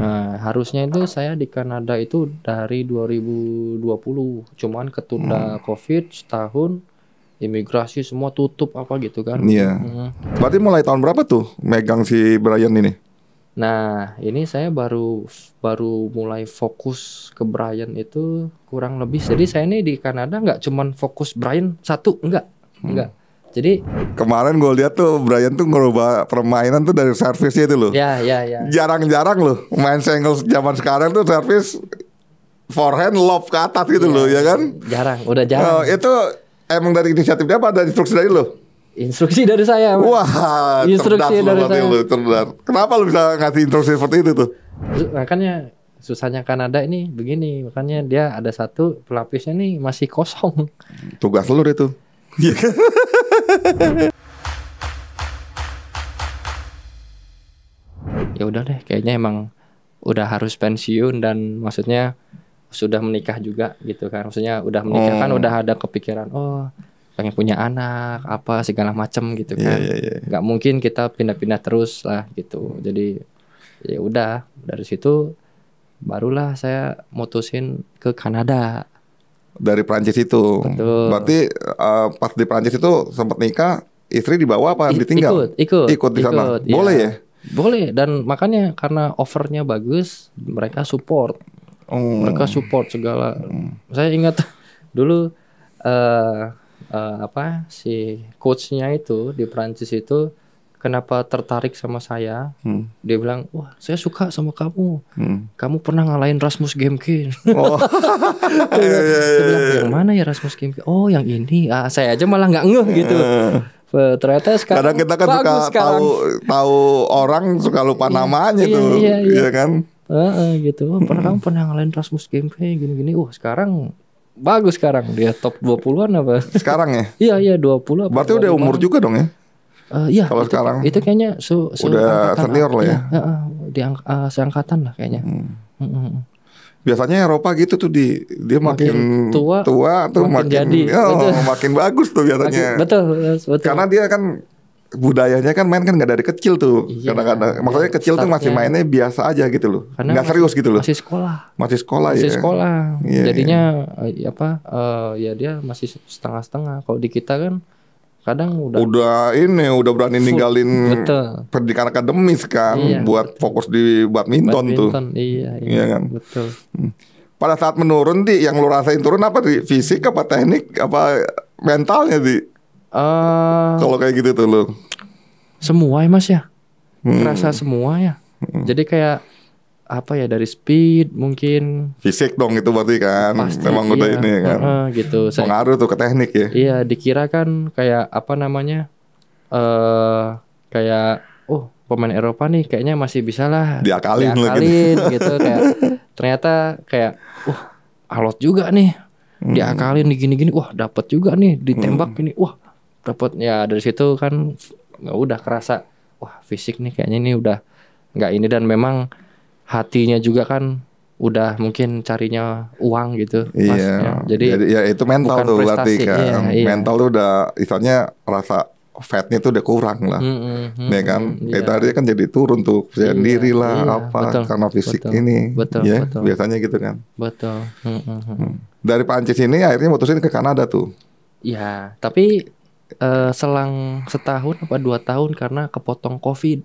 Nah, harusnya itu saya di Kanada itu dari 2020, cuman ketunda hmm. COVID setahun, imigrasi semua tutup apa gitu kan. Iya. Hmm. Berarti mulai tahun berapa tuh megang si Brian ini? Nah, ini saya baru baru mulai fokus ke Brian itu kurang lebih. Jadi saya ini di Kanada nggak cuman fokus Brian satu, enggak. Hmm. Enggak. Jadi kemarin gue lihat tuh Brian tuh ngubah permainan tuh dari servisnya itu loh. Ya ya ya. Jarang-jarang loh main singles zaman sekarang tuh servis forehand lob ke atas gitu ya, loh ya, ya. kan? Jarang, udah oh, jarang. Oh, itu emang dari inisiatif dia apa dari instruksi dari lo? Instruksi dari saya. Wah, instruksi dari saya. Lu, Kenapa lo bisa ngasih instruksi seperti itu tuh? Makanya susahnya Kanada ini begini, makanya dia ada satu pelapisnya nih masih kosong. Tugas lo itu. Iya kan? ya udah deh, kayaknya emang udah harus pensiun dan maksudnya sudah menikah juga gitu kan. Maksudnya udah menikah kan oh. kan udah ada kepikiran, oh pengen punya anak, apa segala macem gitu iya, kan. Yeah, yeah, yeah. Gak mungkin kita pindah-pindah terus lah gitu. Jadi ya udah dari situ barulah saya mutusin ke Kanada dari Prancis itu. Betul. Berarti uh, pas di Prancis itu sempat nikah, istri dibawa apa I, ditinggal? Ikut, ikut. Ikut di sana. Ikut, iya. Boleh ya? Boleh dan makanya karena offernya bagus, mereka support. Oh. Mereka support segala. Hmm. Saya ingat dulu uh, uh, apa si coachnya itu di Prancis itu kenapa tertarik sama saya hmm. dia bilang wah saya suka sama kamu hmm. kamu pernah ngalahin Rasmus Gamekin oh. saya yeah, yeah, bilang iya, iya, iya. yang mana ya Rasmus Gamekin oh yang ini ah saya aja malah nggak ngeh gitu ternyata sekarang kadang kita kan suka sekarang. tahu tahu orang suka lupa namanya iya, tuh iya, iya. iya kan uh, uh, gitu oh, pernah kamu hmm. pernah ngalahin Rasmus Gamekin gini-gini wah sekarang bagus sekarang dia top 20-an apa sekarang ya iya iya 20 apa berarti udah umur juga dong ya Uh, iya. Kalau sekarang itu kayaknya su, su udah senior lah ya. Iya, di uh, seangkatan lah kayaknya. Hmm. Hmm, hmm. hmm. Biasanya Eropa gitu tuh di dia makin, makin tua, tua tuh makin, jadi, oh, makin bagus tuh biasanya. Makin, betul, betul. Karena dia kan budayanya kan main kan nggak dari kecil tuh iya, kadang iya, maksudnya kecil tuh masih mainnya biasa aja gitu loh nggak serius gitu loh masih sekolah masih sekolah masih iya. Iya, iya. Eh, ya sekolah yeah, jadinya yeah. apa uh, ya dia masih setengah-setengah kalau di kita kan kadang udah udah ini udah berani full. ninggalin betul. pendidikan akademis kan iya, buat betul. fokus di badminton, badminton tuh iya, iya, iya kan betul hmm. pada saat menurun di yang lo rasain turun apa di fisik apa teknik apa mentalnya di uh, kalau kayak gitu tuh lo semua ya mas ya hmm. rasa semua ya hmm. jadi kayak apa ya dari speed mungkin fisik dong itu berarti kan Pasti, memang iya. udah ini kan uh, gitu saya, pengaruh tuh ke teknik ya iya dikira kan kayak apa namanya eh uh, kayak oh pemain Eropa nih kayaknya masih bisa lah diakalin, diakalin gitu. gitu kayak ternyata kayak wah uh, alot juga nih hmm. diakalin di gini-gini wah dapat juga nih ditembak hmm. ini wah dapat ya dari situ kan nggak ya udah kerasa wah fisik nih kayaknya ini udah nggak ini dan memang hatinya juga kan udah mungkin carinya uang gitu iya. yeah. Jadi, Jadi ya itu mental tuh berarti kan. Iya, iya. Mental tuh udah istilahnya rasa fatnya tuh udah kurang lah, mm, -hmm, ya kan? Mm, iya. Tadi kan jadi turun tuh percaya yeah, diri lah yeah, apa betul, karena fisik betul, ini, betul, yeah, betul. biasanya gitu kan. Betul. Mm, -hmm. Dari Pancis ini akhirnya mutusin ke Kanada tuh. Ya, tapi uh, selang setahun apa dua tahun karena kepotong COVID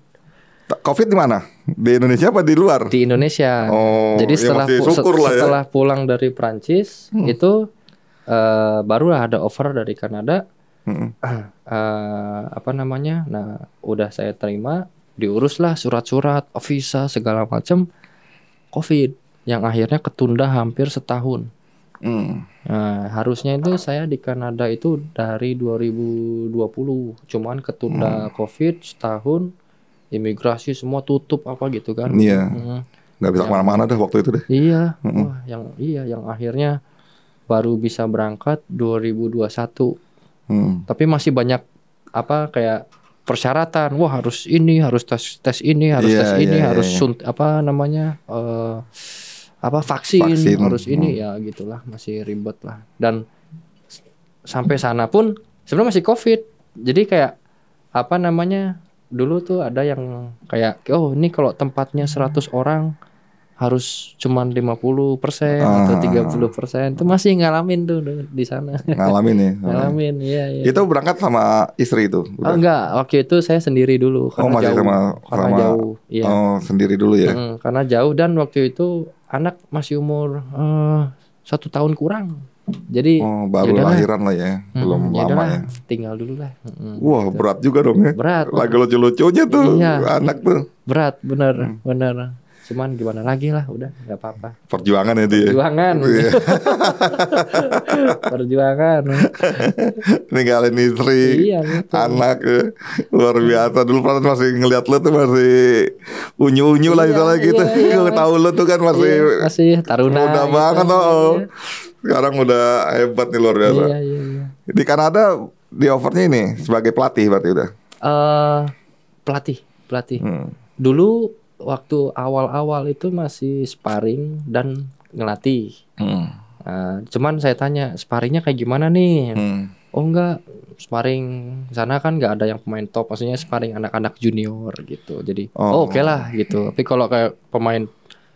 Covid di mana? Di Indonesia apa di luar? Di Indonesia. Oh, Jadi ya setelah ya syukur ya. setelah pulang dari Prancis hmm. itu uh, barulah ada offer dari Kanada. Hmm. Uh, apa namanya? Nah, udah saya terima, diuruslah surat-surat, visa segala macam. Covid yang akhirnya ketunda hampir setahun. Hmm. Nah, harusnya itu saya di Kanada itu dari 2020, cuman ketunda hmm. Covid setahun imigrasi semua tutup apa gitu kan. Iya. Hmm. Nggak bisa kemana-mana deh waktu itu deh. Iya. Mm hmm Wah, yang iya yang akhirnya baru bisa berangkat 2021. Hmm. Tapi masih banyak apa kayak persyaratan. Wah, harus ini, harus tes tes ini, harus yeah, tes ini, yeah, iya, harus yeah, sunt apa namanya? Uh, apa vaksin, vaksin. harus hmm. ini ya gitulah, masih ribet lah. Dan sampai sana pun sebenarnya masih covid. Jadi kayak apa namanya? dulu tuh ada yang kayak oh ini kalau tempatnya 100 orang harus cuman 50 persen ah. atau 30 persen itu masih ngalamin tuh, di sana ngalamin ya ngalamin iya iya itu berangkat sama istri itu oh, enggak waktu itu saya sendiri dulu oh, karena oh, masih jauh sama, karena sama, jauh iya. oh sendiri dulu ya hmm, karena jauh dan waktu itu anak masih umur uh, satu tahun kurang jadi oh, baru lahiran lah, ya, belum hmm, lama ya. Tinggal dulu lah. Hmm, Wah gitu. berat juga dong ya. Berat. Lagi lucu-lucunya tuh iya, anak tuh. Berat bener hmm. bener. Cuman gimana lagi lah, udah nggak apa-apa. Perjuangan ya dia. Ya? Perjuangan. Iya. Perjuangan. Ninggalin istri, iya, gitu. anak ya. luar biasa. Dulu pernah masih ngeliat lo tuh masih unyu-unyu iya, lah iya, gitu. Iya, iya. Tahu lo tuh kan masih iya, masih taruna. Muda gitu. banget tuh. Oh, oh. Iya. Sekarang udah hebat nih luar biasa. Iya, iya, iya. Di Kanada di overnya ini sebagai pelatih berarti udah. Uh, pelatih, pelatih. Hmm. Dulu waktu awal-awal itu masih sparring dan ngelatih. Hmm. Uh, cuman saya tanya sparringnya kayak gimana nih? Hmm. Oh enggak, sparring sana kan nggak ada yang pemain top, maksudnya sparring anak-anak junior gitu. Jadi oh, oh oke okay lah gitu. Tapi kalau kayak pemain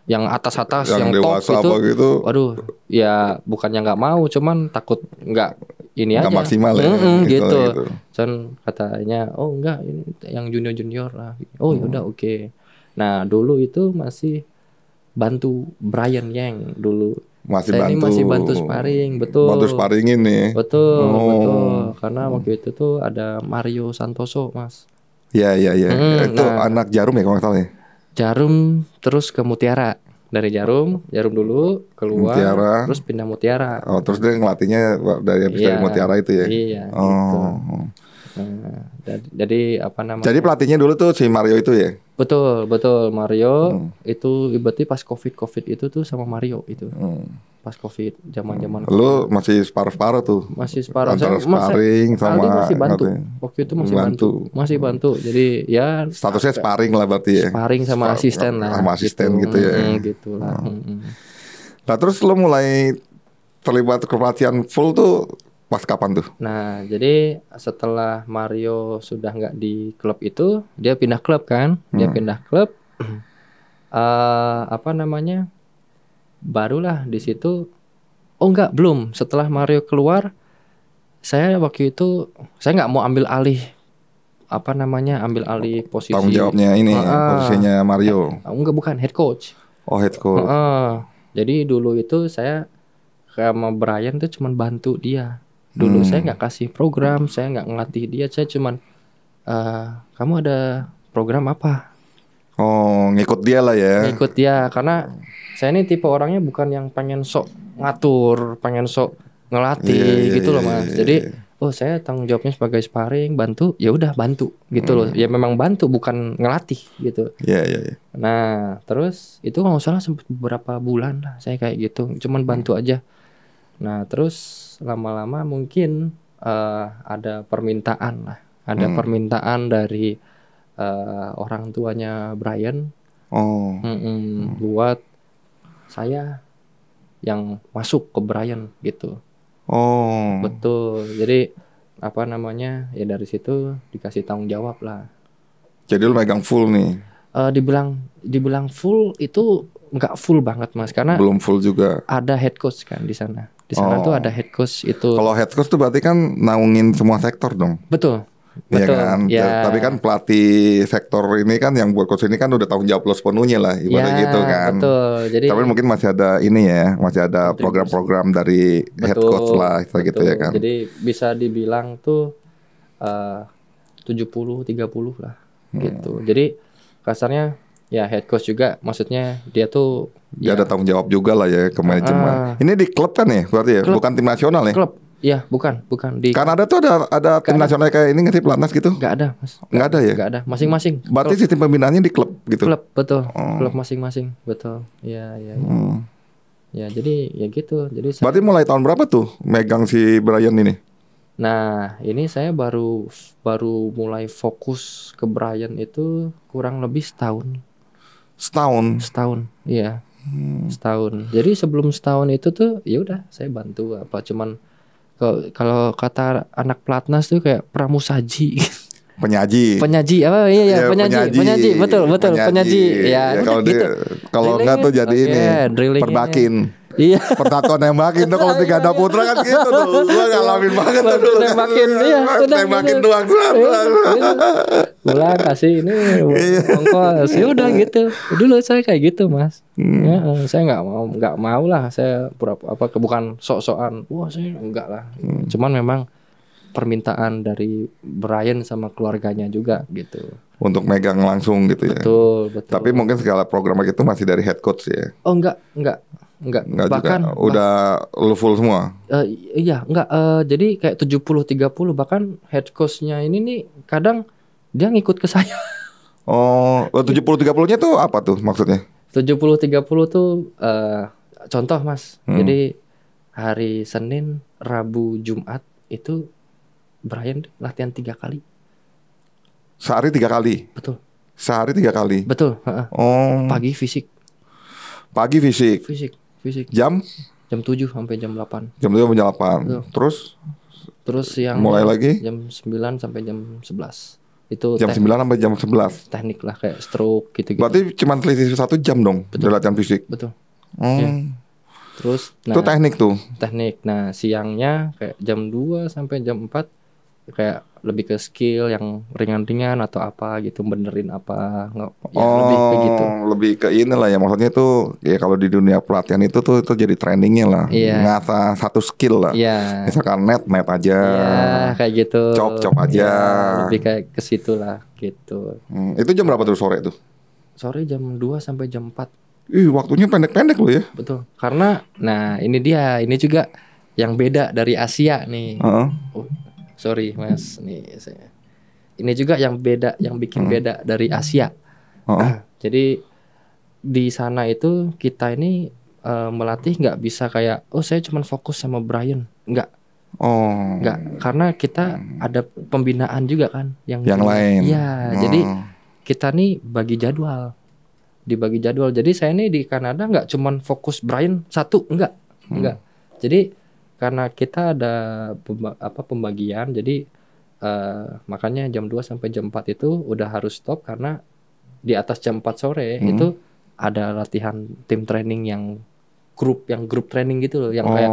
yang atas-atas yang, yang top itu, gitu. Waduh, ya bukannya nggak mau, cuman takut nggak ini gak aja. maksimal ya. Mm-hmm, gitu. gitu. gitu. katanya, oh enggak, ini yang junior-junior lah. Oh ya udah hmm. oke. Okay. Nah dulu itu masih bantu Brian Yang dulu. Masih Saya bantu. Ini masih bantu sparring, betul. Bantu sparring ini, Betul, oh. betul. Karena waktu itu tuh ada Mario Santoso, mas. Iya, iya, iya. Hmm, itu nah, anak jarum ya kalau nggak salah ya jarum terus ke mutiara dari jarum jarum dulu keluar mutiara. terus pindah mutiara oh terus dia ngelatihnya dari habis iya, dari mutiara itu ya iya oh. gitu Nah, jadi apa namanya? Jadi pelatihnya dulu tuh si Mario itu ya? Betul, betul Mario hmm. itu berarti pas covid covid itu tuh sama Mario itu. Hmm. Pas covid zaman zaman. Hmm. Lu masih separuh separuh tuh? Masih separuh. Antara sparring masa, sama. masih bantu. Waktu itu masih bantu. bantu. Masih bantu. Jadi ya. Statusnya sparring lah berarti ya. Sparring sama Spar asisten lah. Sama asisten gitu, gitu ya. Hmm, gitu lah. Hmm. Nah terus lu mulai terlibat kepelatihan full tuh Pas kapan tuh? Nah, jadi setelah Mario sudah nggak di klub itu, dia pindah klub kan? Dia hmm. pindah klub. Uh, apa namanya? Barulah di situ. Oh nggak, belum. Setelah Mario keluar, saya waktu itu saya nggak mau ambil alih apa namanya ambil alih posisi tanggung jawabnya ini uh, posisinya Mario Uh, oh, enggak bukan head coach oh head coach uh, uh, jadi dulu itu saya sama Brian tuh cuma bantu dia dulu hmm. saya nggak kasih program saya nggak ngelatih dia saya cuman uh, kamu ada program apa oh ngikut dia lah ya ngikut dia karena saya ini tipe orangnya bukan yang pengen sok ngatur pengen sok ngelatih yeah, yeah, gitu loh iya, mas yeah, jadi iya. oh saya tanggung jawabnya sebagai sparring bantu ya udah bantu gitu hmm. loh ya memang bantu bukan ngelatih gitu yeah, yeah, yeah. nah terus itu nggak salah sempat beberapa bulan lah saya kayak gitu cuman bantu hmm. aja nah terus lama-lama mungkin uh, ada permintaan lah, ada hmm. permintaan dari uh, orang tuanya Brian, oh, mm buat saya yang masuk ke Brian gitu. Oh, betul. Jadi apa namanya ya dari situ dikasih tanggung jawab lah. Jadi lu megang full nih. Uh, dibilang dibilang full itu nggak full banget mas karena belum full juga. Ada head coach kan di sana. Di sana oh. tuh ada head coach itu. Kalau head coach tuh berarti kan naungin semua sektor dong. Betul. Iya kan? Ya. Tapi kan pelatih sektor ini kan yang buat coach ini kan udah tahun jawab lo sepenuhnya lah ibaratnya ya, gitu kan. Betul. Jadi Tapi mungkin masih ada ini ya, masih ada program-program dari betul, head coach lah betul. gitu ya kan. Jadi bisa dibilang tuh uh, 70 30 lah hmm. gitu. Jadi kasarnya ya head coach juga maksudnya dia tuh dia ya. ada tanggung jawab juga lah ya ke manajemen. Uh, ini di klub kan ya berarti ya, bukan tim nasional ya? Klub. Iya, bukan, bukan di ada tuh ada ada tim ada. nasional kayak ini ngerti pelatnas gitu? Enggak ada, Mas. Enggak ada ya? Enggak ada, masing-masing. Berarti klub. sistem pembinaannya di klub gitu. Klub, betul. Oh. Klub masing-masing, betul. Iya, iya. ya. Ya, ya. Hmm. ya, jadi ya gitu. Jadi saya... Berarti mulai tahun berapa tuh megang si Brian ini? Nah, ini saya baru baru mulai fokus ke Brian itu kurang lebih setahun. Setahun. Setahun, iya. Hmm. Setahun. Jadi sebelum setahun itu tuh ya udah saya bantu apa cuman kalau kata anak pelatnas tuh kayak pramusaji. Penyaji. penyaji apa iya iya, iya penyaji, penyaji, penyaji, betul betul penyaji. penyaji. Ya, ya kalau gitu. kalau enggak tuh jadi okay, ini perbakin. Iya. yang nembakin tuh kalau tiga ada putra kan gitu tuh. Iya. Gua ngalamin banget tuh dulu. Nembakin iya, nembakin doang doang. Pulang iya, iya. kasih ini ongkos. Ya udah gitu. Dulu saya kayak gitu, Mas. Hmm. Ya, eh, saya nggak mau nggak mau lah saya apa bukan sok-sokan. Wah, saya enggak lah. Hmm. Cuman memang permintaan dari Brian sama keluarganya juga gitu. Untuk megang langsung gitu ya. Betul, betul. Tapi mungkin segala program itu masih dari head coach ya. Oh enggak, enggak. Enggak, enggak bahkan juga. udah bah lu full semua. Uh, iya, enggak uh, eh, jadi kayak 70 30 bahkan head coach-nya ini nih kadang dia ngikut ke saya. Oh, 70 30-nya tuh apa tuh maksudnya? 70 30 tuh uh, contoh, Mas. Hmm. Jadi hari Senin, Rabu, Jumat itu Brian latihan tiga kali. Sehari tiga kali. Betul. Sehari tiga kali. Betul. Uh -uh. Oh. Pagi fisik. Pagi fisik. Fisik fisik jam jam 7 sampai jam delapan jam 7 sampai jam 8 terus terus yang mulai lagi jam sembilan sampai jam sebelas itu jam sembilan sampai jam sebelas teknik lah kayak stroke gitu-gitu berarti cuma selisih satu jam dong betul. latihan fisik betul hmm. ya. terus nah, itu teknik tuh teknik nah siangnya kayak jam dua sampai jam empat kayak lebih ke skill yang ringan-ringan atau apa gitu benerin apa nggak ya, oh, lebih ke gitu lebih ke inilah ya maksudnya itu ya kalau di dunia pelatihan itu tuh itu jadi trainingnya lah yeah. ngasah satu skill lah yeah. misalkan net net aja yeah, kayak gitu cop cop aja yeah, lebih kayak ke situ lah gitu hmm, itu jam berapa tuh sore itu? sore jam 2 sampai jam 4 Ih, waktunya pendek-pendek loh ya. Betul. Karena nah ini dia, ini juga yang beda dari Asia nih. Uh -uh. Sorry Mas, nih saya. Ini juga yang beda, yang bikin hmm. beda dari Asia. Oh. jadi di sana itu kita ini uh, melatih nggak bisa kayak, oh saya cuma fokus sama Brian, nggak. Oh. enggak, karena kita hmm. ada pembinaan juga kan yang yang gitu. lain. Iya, oh. jadi kita nih bagi jadwal, dibagi jadwal. Jadi saya nih di Kanada enggak cuma fokus Brian satu, enggak, hmm. enggak. Jadi karena kita ada pemba apa pembagian jadi uh, makanya jam 2 sampai jam 4 itu udah harus stop karena di atas jam 4 sore hmm. itu ada latihan tim training yang grup yang grup training gitu loh yang oh. kayak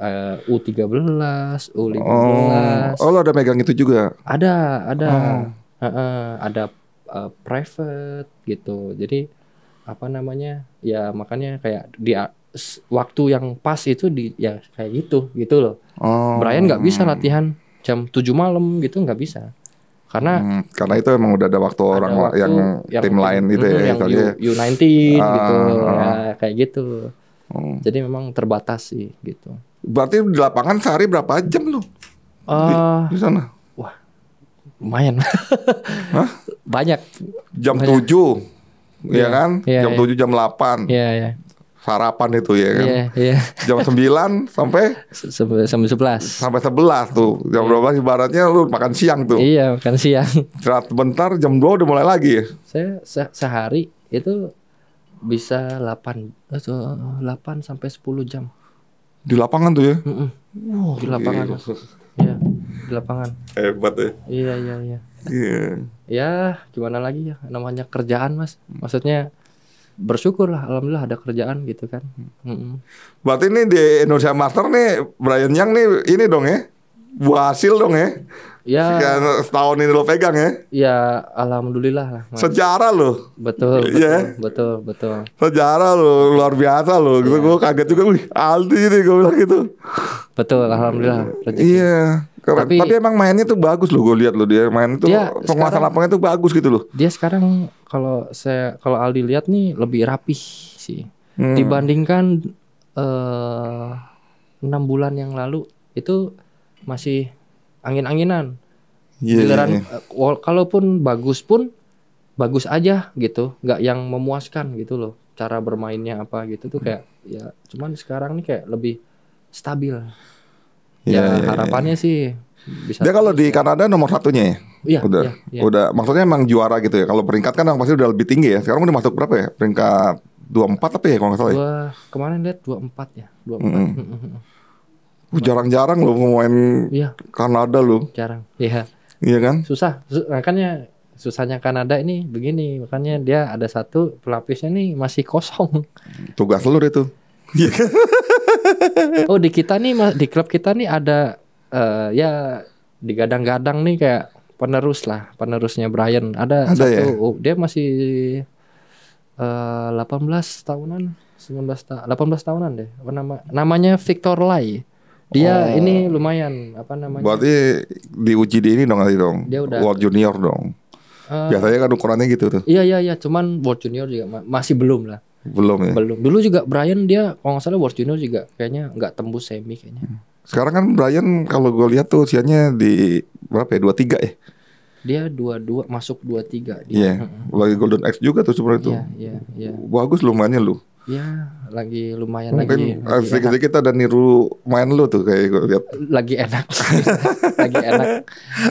uh, U13, U15. Oh. oh, lo ada megang itu juga? Ada, ada. Oh. Uh, uh, ada uh, private gitu. Jadi apa namanya? Ya makanya kayak di waktu yang pas itu di ya kayak gitu gitu loh. Oh. Brian nggak bisa latihan jam 7 malam gitu nggak bisa. Karena hmm, karena itu emang udah ada waktu ada orang waktu yang, yang tim lain itu ya yang U, ya. U19 ah, gitu ah. Ya, kayak gitu. Hmm. Jadi memang terbatas sih gitu. Berarti di lapangan sehari berapa jam lu? Uh, di, ah. di sana. Wah. Lumayan. Hah? Banyak. Jam Banyak. 7 ya Iya ya kan? Yeah, jam yeah. 7 jam 8. Iya, iya sarapan itu ya kan. Iya, iya. Jam 9 sampai sampai 11. Sampai 11 tuh. Jam iya. 12 ibaratnya lu makan siang tuh. Iya, makan siang. Cerat bentar jam 2 udah mulai lagi Saya se sehari itu bisa 8 8 eh, sampai 10 jam. Di lapangan tuh ya? Mm -mm. Wow, di lapangan. iya, di lapangan. Hebat ya. Iya, iya, iya. Iya. Yeah. Ya, gimana lagi ya namanya kerjaan, Mas. Maksudnya bersyukurlah alhamdulillah ada kerjaan gitu kan. Berarti ini di Indonesia Master nih Brian Yang nih ini dong ya buah hasil dong ya. Ya. Sekian setahun ini lo pegang ya. Ya alhamdulillah lah. Mas. Sejarah lo. Betul. Iya. Betul. Yeah. Betul betul. Sejarah lo luar biasa lo. Gitu yeah. gue iya. kaget juga. Wih Aldi ini gue bilang gitu. Betul alhamdulillah. Iya. Yeah. Keren. Tapi, Tapi emang mainnya tuh bagus loh, gue lihat loh dia main tuh ya, penguasaan lapangnya tuh bagus gitu loh. Dia sekarang kalau saya kalau Aldi lihat nih lebih rapih sih hmm. dibandingkan eh, enam uh, bulan yang lalu itu masih angin-anginan. Yeah, iya, Giliran yeah, iya. yeah. Uh, kalaupun bagus pun bagus aja gitu, nggak yang memuaskan gitu loh. Cara bermainnya apa gitu tuh kayak hmm. ya cuman sekarang nih kayak lebih stabil. Ya ya, ya, ya harapannya ya. sih bisa dia kalau di ya. Kanada nomor satunya ya iya, udah Ya, ya. udah maksudnya emang juara gitu ya kalau peringkat kan pasti udah lebih tinggi ya sekarang udah masuk berapa ya peringkat dua empat tapi ya kalau nggak salah ya Dua, kemarin lihat empat ya 24 mm Uh, jarang-jarang loh pemain ya. Kanada loh jarang iya iya kan susah makanya susahnya Kanada ini begini makanya dia ada satu pelapisnya nih masih kosong tugas lu itu oh di kita nih di klub kita nih ada uh, ya digadang-gadang nih kayak penerus lah penerusnya Brian ada, ada satu ya? oh, dia masih uh, eh, 18 tahunan 19 ta 18 tahunan deh nama namanya Victor Lai dia oh. ini lumayan apa namanya berarti di ugd ini dong nanti dong dia udah, World Junior dong uh, biasanya kan ukurannya gitu tuh iya iya iya cuman World Junior juga masih belum lah belum ya. Belum. Dulu juga Brian dia kalau nggak salah World Junior juga kayaknya nggak tembus semi kayaknya. Sekarang kan Brian kalau gue lihat tuh usianya di berapa ya? dua tiga ya? Dia dua dua masuk dua tiga Iya. Lagi Golden X juga tuh sebenarnya yeah, tuh. Iya, yeah, iya. Bagus lumayan lu. Iya, lagi lumayan Mungkin lagi. Mungkin ah, sedikit kita udah niru main lu tuh kayak gue lihat. Lagi enak. lagi enak.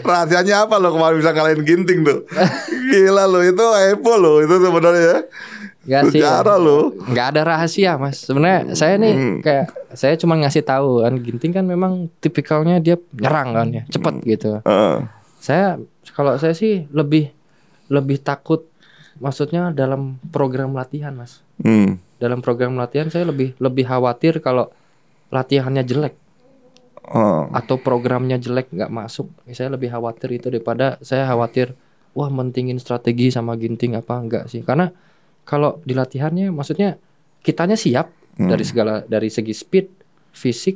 Rahasianya apa lo kemarin bisa ngalahin Ginting tuh? Gila lo itu Epo lo itu sebenarnya. Ya. Gak sih. Sejarah lo. Gak ada rahasia mas. Sebenarnya saya nih hmm. kayak saya cuma ngasih tahu kan Ginting kan memang tipikalnya dia nyerang kan ya, cepet hmm. gitu. Uh. Saya kalau saya sih lebih lebih takut maksudnya dalam program latihan mas. Hmm. Dalam program latihan saya lebih lebih khawatir kalau latihannya jelek. Oh. Atau programnya jelek nggak masuk, saya lebih khawatir itu daripada saya khawatir wah mentingin strategi sama ginting apa enggak sih karena kalau di latihannya maksudnya kitanya siap hmm. dari segala dari segi speed, fisik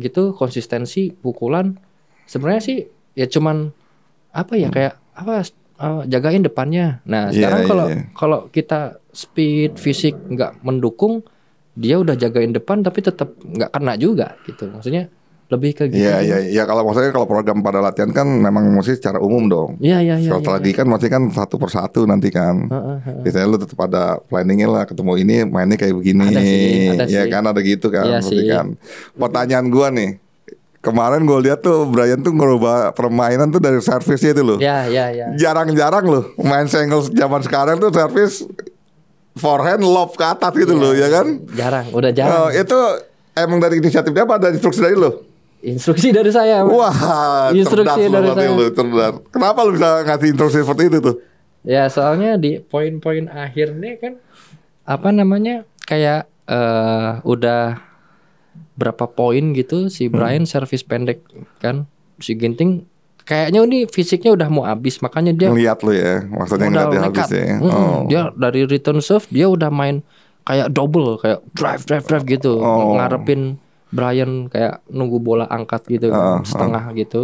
gitu, konsistensi, pukulan. Sebenarnya sih ya cuman apa ya hmm. kayak apa uh, jagain depannya. Nah, iya, sekarang kalau yeah, yeah. kalau kita speed, fisik nggak mendukung, dia udah jagain depan tapi tetap nggak kena juga gitu. Maksudnya lebih ke gitu. Iya, iya, iya. Kalau maksudnya kalau program pada latihan kan memang mesti secara umum dong. Iya, iya, iya. Kalau ya, kan mesti kan satu persatu nanti kan. Uh, uh, uh. lu tetap pada planningnya lah. Ketemu ini mainnya kayak begini. Ada sih, ada ya sih. kan ada gitu kan. Iya sih. kan. Pertanyaan gua nih. Kemarin gue lihat tuh Brian tuh ngubah permainan tuh dari servisnya itu loh. Iya, iya, iya. Jarang-jarang loh main singles zaman sekarang tuh servis forehand lob ke atas gitu ya, loh, ya iya. kan? Jarang, udah jarang. Uh, itu emang dari inisiatif dia apa dari instruksi dari lo? Instruksi dari saya. Man. Wah, instruksi dari saya. Lu, Kenapa lu bisa ngasih instruksi seperti itu tuh? Ya, soalnya di poin-poin akhirnya kan apa namanya? kayak uh, udah berapa poin gitu si hmm. Brian hmm. servis pendek kan. Si Ginting kayaknya ini fisiknya udah mau habis makanya dia lihat lo ya. Maksudnya udah dia habis ya. oh. Dia dari return serve dia udah main kayak double kayak drive drive drive gitu oh. ngarepin Brian kayak nunggu bola angkat gitu uh, setengah uh. gitu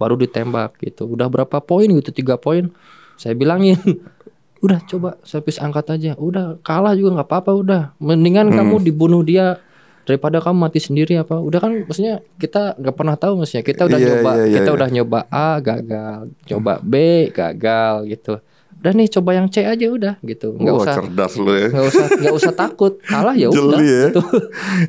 baru ditembak gitu udah berapa poin gitu tiga poin saya bilangin udah coba servis angkat aja udah kalah juga nggak apa-apa udah mendingan hmm. kamu dibunuh dia daripada kamu mati sendiri apa udah kan maksudnya kita nggak pernah tahu maksudnya kita udah yeah, nyoba yeah, yeah, kita yeah. udah nyoba A gagal coba B gagal gitu udah nih coba yang C aja udah gitu nggak oh, usah cerdas lu ya nggak usah nggak usah takut kalah ya jeli ya gitu.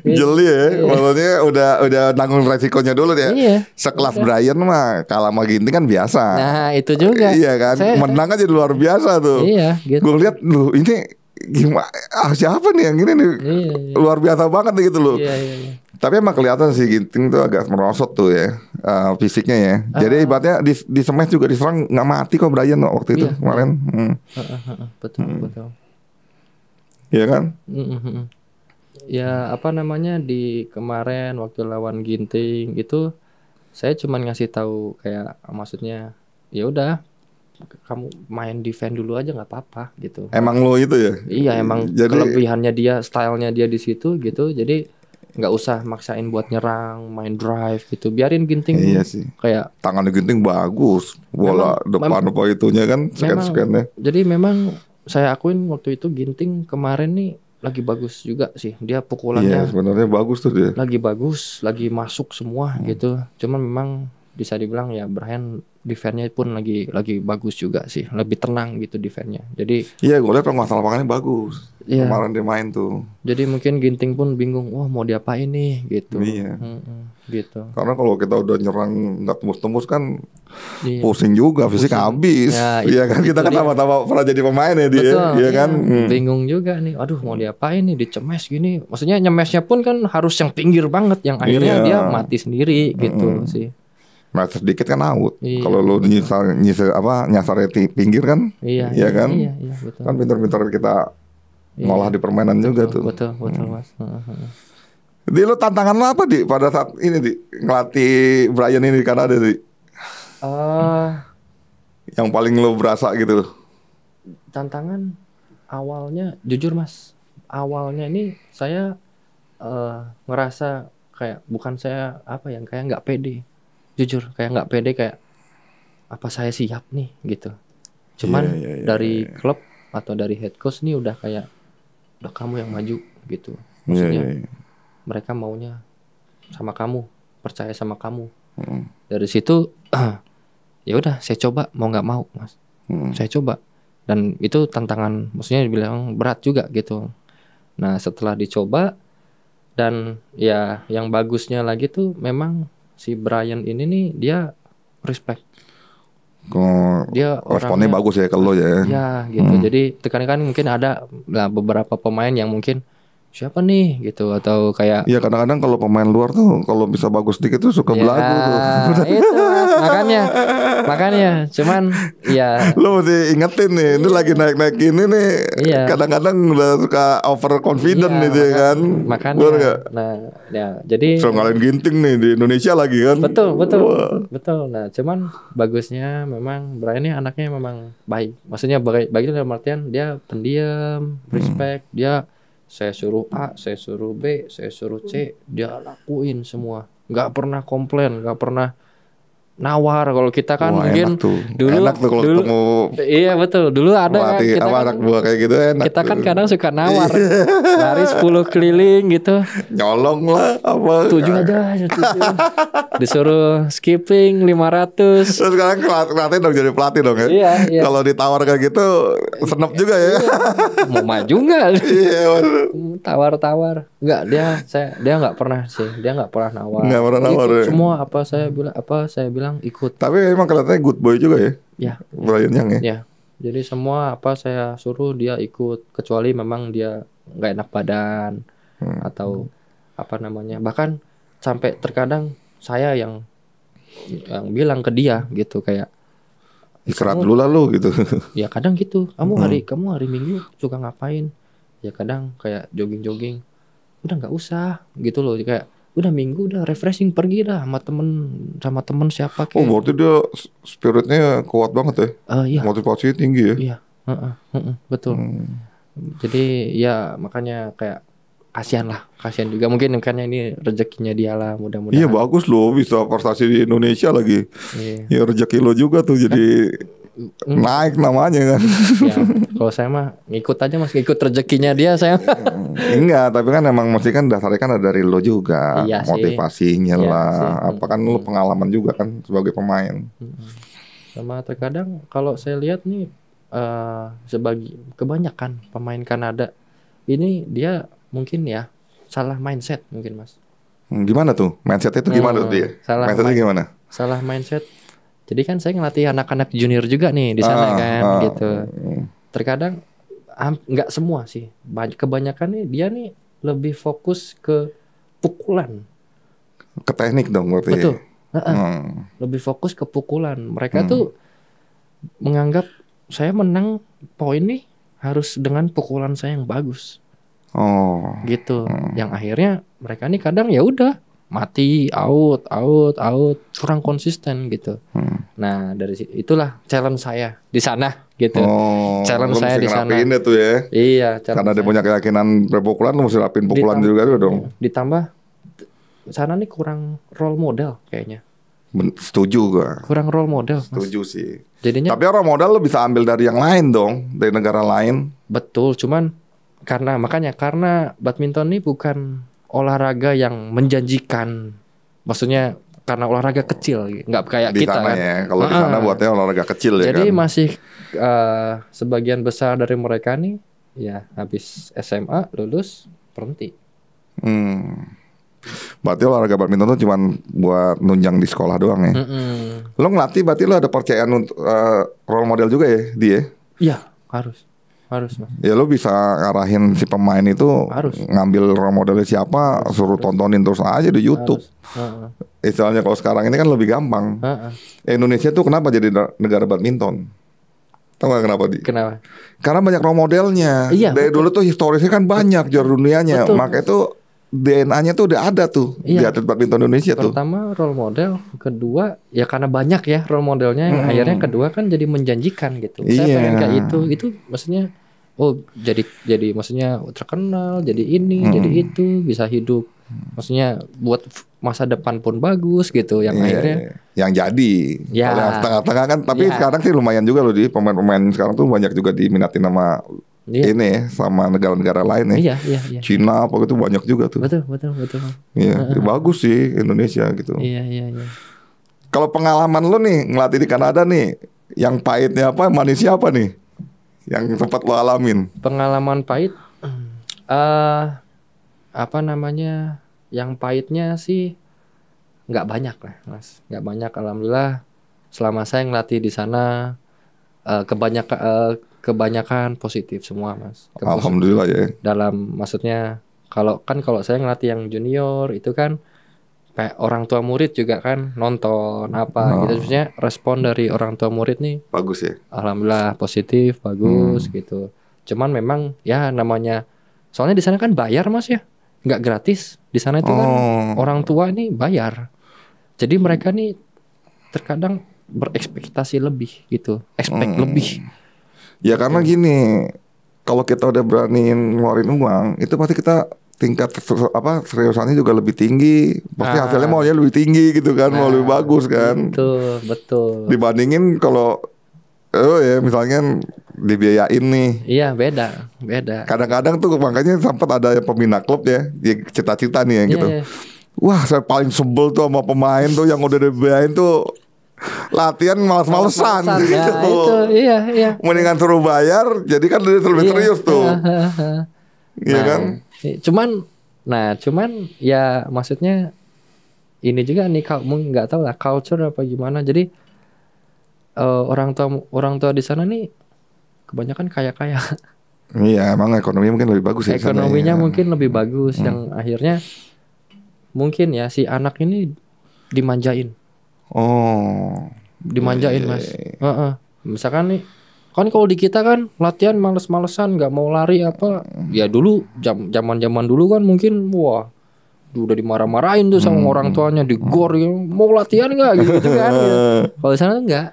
jeli ya iya. maksudnya udah udah tanggung resikonya dulu ya iya, sekelas udah. Iya. Brian mah kalah sama Ginting kan biasa nah itu juga iya kan saya, menang aja luar biasa tuh iya gitu. gue lihat lu ini gimana ah, siapa nih yang ini nih iya, iya. iya. luar biasa banget nih gitu loh iya, iya, iya, tapi emang kelihatan sih Ginting tuh agak merosot tuh ya uh, fisiknya ya jadi ah. ibaratnya di di semes juga diserang nggak mati kok Brian waktu itu iya, kemarin iya. Hmm. Uh, betul hmm. betul Iya kan hmm, hmm, hmm. ya apa namanya di kemarin waktu lawan Ginting itu saya cuman ngasih tahu kayak maksudnya ya udah kamu main defend dulu aja nggak apa-apa gitu. Emang lo itu ya? Iya emang jadi, kelebihannya dia, stylenya dia di situ gitu. Jadi nggak usah maksain buat nyerang, main drive gitu. Biarin ginting. Iya sih. Kayak tangan ginting bagus. Bola memang, depan apa itunya kan scan-scannya. Jadi memang saya akuin waktu itu ginting kemarin nih lagi bagus juga sih. Dia pukulannya. Iya, sebenarnya bagus tuh dia. Lagi bagus, lagi masuk semua hmm. gitu. Cuman memang bisa dibilang ya Brian defense-nya pun lagi lagi bagus juga sih, lebih tenang gitu defense-nya. Jadi Iya, gue lihat penguasaan lapangannya bagus. Iya. Kemarin dia main tuh. Jadi mungkin Ginting pun bingung, wah mau diapain nih gitu. Iya. Hmm, gitu. Karena kalau kita udah nyerang nggak tembus-tembus kan iya. pusing juga, pusing. habis. Ya, iya kan kita kan tambah-tambah pernah jadi pemain ya dia. Betul, iya, iya kan? Hmm. Bingung juga nih, aduh mau diapain nih dicemes gini. Maksudnya nyemesnya pun kan harus yang pinggir banget yang akhirnya iya. dia mati sendiri gitu hmm. sih meter sedikit kan out. Iya, Kalau lu nyisar, nyisar apa nyasar di pinggir kan? Iya, iya. Iya kan? Iya, iya, betul. Kan pintar-pintar kita iya, ngolah di permainan betul, juga betul, tuh. Betul, betul, hmm. Mas. Jadi lu tantangan lu apa di pada saat ini di ngelatih Brian ini di Kanada di? Uh, yang paling lu berasa gitu Tantangan awalnya jujur Mas, awalnya ini saya uh, ngerasa kayak bukan saya apa yang kayak nggak pede jujur kayak nggak pede kayak apa saya siap nih gitu cuman yeah, yeah, yeah, dari yeah, yeah. klub atau dari head coach nih udah kayak udah kamu yang maju gitu iya, iya, maksudnya yeah, yeah, yeah. mereka maunya sama kamu percaya sama kamu mm. dari situ ya udah saya coba mau nggak mau mas mm. saya coba dan itu tantangan maksudnya dibilang berat juga gitu nah setelah dicoba dan ya yang bagusnya lagi tuh memang si Brian ini nih dia respect. Oh, dia responnya bagus ya kalau ya. Ya gitu. Hmm. Jadi tekanan kan mungkin ada nah, beberapa pemain yang mungkin siapa nih gitu atau kayak Iya kadang-kadang kalau pemain luar tuh kalau bisa bagus dikit tuh suka ya, belagu tuh. Itu makanya makanya cuman ya lu mesti ingetin nih ini lagi naik-naik ini nih iya. kadang-kadang udah suka over confident iya, nih dia kan. Makanya Bener gak? nah ya jadi so ginting nih di Indonesia lagi kan. Betul betul Wah. betul. Nah cuman bagusnya memang Brian ini anaknya memang baik. Maksudnya baik baik itu dalam artian dia pendiam, respect, hmm. dia saya suruh A, saya suruh B, saya suruh C, dia lakuin semua. Gak pernah komplain, gak pernah nawar kalau kita kan Wah, mungkin enak tuh. dulu enak tuh dulu, ketemu iya betul dulu ada kan kita kan, anak buah kayak gitu enak kita kan kadang suka nawar iya. lari 10 keliling gitu nyolong lah apa tujuh aja disuruh skipping 500 terus sekarang pelatih dong jadi pelatih dong ya iya, iya. kalau ditawar kayak gitu senep iya, juga ya iya. mau maju nggak iya tawar-tawar Enggak, dia saya dia enggak pernah sih, dia enggak pernah nawar. Enggak pernah nawar. Ya. Semua apa saya bilang apa saya bilang ikut. Tapi emang kelihatannya good boy juga ya. Ya. Brian ya. Yang ya. Iya. Jadi semua apa saya suruh dia ikut kecuali memang dia enggak enak badan hmm. atau apa namanya. Bahkan sampai terkadang saya yang yang bilang ke dia gitu kayak Ikrat dulu lalu gitu. Ya kadang gitu. Kamu hmm. hari hmm. kamu hari Minggu suka ngapain? Ya kadang kayak jogging-jogging udah nggak usah gitu loh kayak udah minggu udah refreshing pergi dah sama temen sama temen siapa oh, kayak. Oh berarti gitu. dia spiritnya kuat banget ya? Uh, iya. Motivasinya tinggi ya? Iya, uh -uh, uh -uh, betul. Hmm. Jadi ya makanya kayak kasihan lah kasihan juga mungkin karena ini rezekinya dia lah mudah-mudahan iya bagus loh bisa prestasi di Indonesia lagi iya. ya rezeki lo juga tuh jadi kan Hmm. naik namanya kan. Ya, kalau saya mah ngikut aja mas, ngikut rezekinya dia saya. Hmm, enggak, tapi kan emang mesti kan dasarnya kan ada dari lo juga, iya sih. motivasinya iya lah. Sih. Apa kan hmm. lo pengalaman juga kan sebagai pemain. Sama terkadang kalau saya lihat nih uh, eh, sebagai kebanyakan pemain Kanada ini dia mungkin ya salah mindset mungkin mas. Gimana tuh mindset itu gimana hmm, tuh eh, dia? Salah mindsetnya gimana? Salah mindset jadi kan saya ngelatih anak-anak junior juga nih di sana ah, kan ah, gitu. Terkadang ah, nggak semua sih. kebanyakan nih dia nih lebih fokus ke pukulan. Ke teknik dong berarti. Betul. Ah, ah. Hmm. Lebih fokus ke pukulan. Mereka hmm. tuh menganggap saya menang poin nih harus dengan pukulan saya yang bagus. Oh. Gitu. Hmm. Yang akhirnya mereka nih kadang ya udah mati out out out kurang konsisten gitu hmm. nah dari itulah challenge saya di sana gitu oh, challenge saya di sana itu ya iya karena dia punya keyakinan berpukulan lu mesti rapin pukulan ditambah, juga dong iya, ditambah sana nih kurang role model kayaknya Men, setuju gua kurang role model setuju mas. sih jadinya tapi role model lu bisa ambil dari yang lain dong dari negara lain betul cuman karena makanya karena badminton ini bukan olahraga yang menjanjikan. Maksudnya karena olahraga kecil, nggak kayak di kita sana kan. Ya, kalau nah, di sana ah. buatnya olahraga kecil jadi ya. Jadi kan? masih uh, sebagian besar dari mereka nih, ya habis SMA lulus berhenti. Hmm. Berarti olahraga badminton tuh cuma buat nunjang di sekolah doang ya. Mm-mm. Lo ngelatih berarti lo ada percayaan untuk uh, role model juga ya dia? Ya? Iya, harus harus mas. ya lo bisa ngarahin si pemain itu harus. ngambil role modelnya siapa harus. suruh tontonin terus aja di YouTube istilahnya kalau sekarang ini kan lebih gampang uh Indonesia tuh kenapa jadi negara badminton Tahu gak kenapa di? Kenapa? Karena banyak role modelnya. Iya, Dari betul. dulu tuh historisnya kan banyak juara dunianya. Betul. Makanya tuh DNA-nya tuh udah ada tuh iya. di atlet badminton Indonesia Pertama, tuh. Pertama role model, kedua ya karena banyak ya role modelnya, yang hmm. akhirnya kedua kan jadi menjanjikan gitu. Iya. Saya pengen kayak itu, itu maksudnya oh jadi jadi maksudnya terkenal, jadi ini, hmm. jadi itu, bisa hidup. Maksudnya buat masa depan pun bagus gitu yang iya, akhirnya iya, iya. yang jadi ya tengah-tengah kan tapi yeah. sekarang sih lumayan juga loh di pemain-pemain sekarang tuh banyak juga diminati nama iya. ini ya, sama negara-negara lain ya. Iya, iya, iya. Cina apa gitu banyak juga tuh. Betul, betul, betul. Iya, uh, bagus sih Indonesia gitu. Iya, iya, iya. Kalau pengalaman lu nih ngelatih di Kanada nih, yang pahitnya apa, manisnya apa nih? Yang sempat lo alamin? Pengalaman pahit hmm. eh uh, apa namanya? Yang pahitnya sih nggak banyak lah, Mas. Nggak banyak alhamdulillah selama saya ngelatih di sana eh, kebanyakan eh, kebanyakan positif semua mas. Alhamdulillah ya. Dalam maksudnya kalau kan kalau saya ngelatih yang junior itu kan kayak orang tua murid juga kan nonton apa oh. gitu sebenarnya respon dari orang tua murid nih bagus ya alhamdulillah positif bagus hmm. gitu cuman memang ya namanya soalnya di sana kan bayar mas ya nggak gratis di sana itu kan, oh. kan orang tua ini bayar jadi mereka nih terkadang berekspektasi lebih gitu expect hmm. lebih Ya karena iya. gini, kalau kita udah beraniin ngeluarin uang, itu pasti kita tingkat apa seriusannya juga lebih tinggi pasti ah. hasilnya maunya lebih tinggi gitu kan nah, mau lebih ah, bagus kan betul betul dibandingin kalau oh ya misalnya dibiayain nih iya beda beda kadang-kadang tuh makanya sempat ada yang pembina klub ya cita-cita nih ya yeah, gitu yeah. wah saya paling sebel tuh sama pemain tuh yang udah dibiayain tuh latihan malas-malesan ya, gitu. itu, iya, iya. Mendingan suruh bayar, jadi kan lebih iya, serius tuh. Iya, iya, iya nah, kan? Iya. Cuman nah, cuman ya maksudnya ini juga nih kamu nggak tahu lah culture apa gimana. Jadi uh, orang tua orang tua di sana nih kebanyakan kaya-kaya. Iya, emang ekonominya mungkin lebih bagus ya. Ekonominya ya. mungkin lebih bagus hmm. yang akhirnya mungkin ya si anak ini dimanjain. Oh. Dimanjain yeah. mas. Uh -uh. Misalkan nih, kan kalau di kita kan latihan males-malesan, nggak mau lari apa. Ya dulu jam zaman-zaman dulu kan mungkin wah udah dimarah-marahin tuh sama hmm. orang tuanya digor gitu mau latihan nggak gitu, kan, gitu kan kalau di sana enggak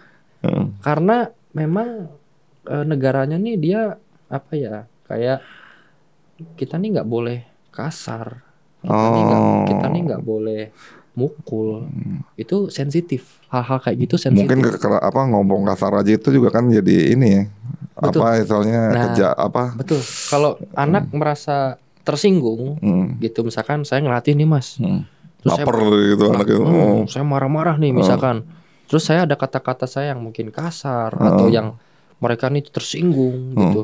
hmm. karena memang e, negaranya nih dia apa ya kayak kita nih nggak boleh kasar kita oh. nih nggak kita nih nggak oh. boleh mukul hmm. itu sensitif hal-hal kayak gitu sensitif mungkin ke, ke, apa ngomong kasar aja itu juga kan jadi ini ya apa misalnya nah, kerja apa betul kalau hmm. anak merasa tersinggung hmm. gitu misalkan saya ngelatih nih mas hmm. terus Laper saya, gitu anak itu hmm, hmm. saya marah-marah nih hmm. misalkan hmm. terus saya ada kata-kata saya yang mungkin kasar hmm. atau yang mereka nih tersinggung hmm. gitu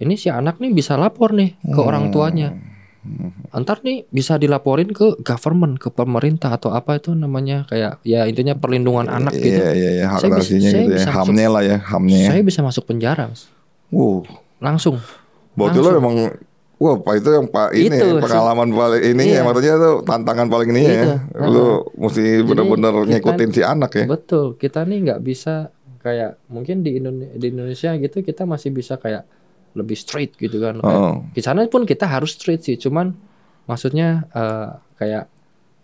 ini si anak nih bisa lapor nih ke hmm. orang tuanya Antar nih bisa dilaporin ke government, ke pemerintah atau apa itu namanya kayak ya intinya perlindungan yeah, anak yeah, gitu. Iya iya hak saya bisa, gitu saya ya. Bisa hamnya lah ya, hamnya. Saya bisa masuk penjara. Wow. Langsung. Berarti lo emang Wah, pak itu yang pak ini itu, pengalaman paling ini iya. ya maksudnya itu tantangan paling ini itu, ya. Nah, iya. Lu mesti benar-benar ngikutin si anak ya. Betul, kita nih nggak bisa kayak mungkin di Indonesia gitu kita masih bisa kayak lebih straight gitu kan. Oh, oh. Di sana pun kita harus straight sih, cuman maksudnya uh, kayak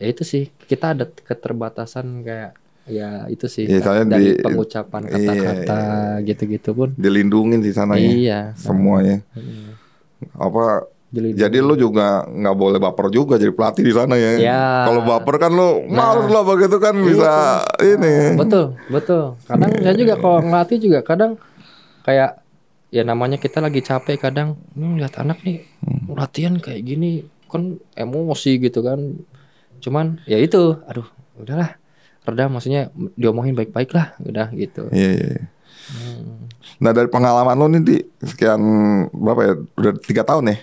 ya itu sih kita ada keterbatasan kayak ya itu sih ya, kan, dari di, pengucapan iya, kata-kata iya, iya, iya, gitu-gitu pun dilindungi di sana ya iya, semuanya nah. iya. apa Dilindungi. Jadi lu juga nggak boleh baper juga jadi pelatih di sana ya. ya. Kalau baper kan lu nah, malu lah begitu kan bisa ini. Betul, betul. Kadang saya juga kalau ngelatih juga kadang kayak ya namanya kita lagi capek kadang hmm, lihat anak nih hmm. latihan kayak gini kan emosi gitu kan cuman ya itu aduh udahlah reda maksudnya diomongin baik-baik lah udah gitu iya yeah, iya yeah. hmm. nah dari pengalaman lo nih di sekian berapa ya udah tiga tahun nih,